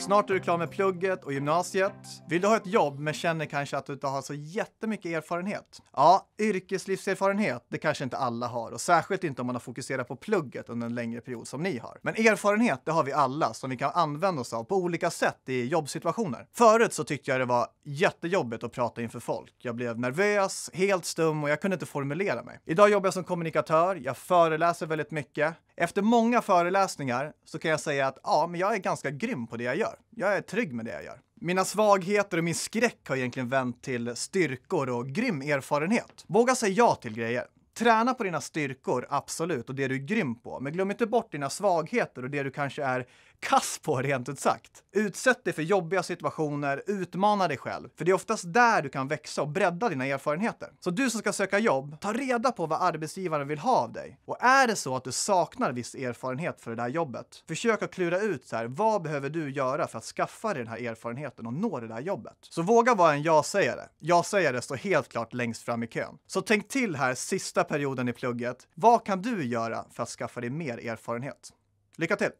Snart är du klar med plugget och gymnasiet. Vill du ha ett jobb men känner kanske att du inte har så jättemycket erfarenhet? Ja, yrkeslivserfarenhet, det kanske inte alla har och särskilt inte om man har fokuserat på plugget under en längre period som ni har. Men erfarenhet, det har vi alla som vi kan använda oss av på olika sätt i jobbsituationer. Förut så tyckte jag det var jättejobbigt att prata inför folk. Jag blev nervös, helt stum och jag kunde inte formulera mig. Idag jobbar jag som kommunikatör, jag föreläser väldigt mycket. Efter många föreläsningar så kan jag säga att ja, men jag är ganska grym på det jag gör. Jag är trygg med det jag gör. Mina svagheter och min skräck har egentligen vänt till styrkor och grym erfarenhet. Våga säga ja till grejer. Träna på dina styrkor, absolut, och det du är grym på. Men glöm inte bort dina svagheter och det du kanske är kass på, rent ut sagt. Utsätt dig för jobbiga situationer, utmana dig själv. För det är oftast där du kan växa och bredda dina erfarenheter. Så du som ska söka jobb, ta reda på vad arbetsgivaren vill ha av dig. Och är det så att du saknar viss erfarenhet för det där jobbet, försök att klura ut så här, vad behöver du göra för att skaffa dig den här erfarenheten och nå det där jobbet? Så våga vara en ja-sägare. Ja-sägare står helt klart längst fram i kön. Så tänk till här sista perioden i plugget. Vad kan du göra för att skaffa dig mer erfarenhet? Lycka till!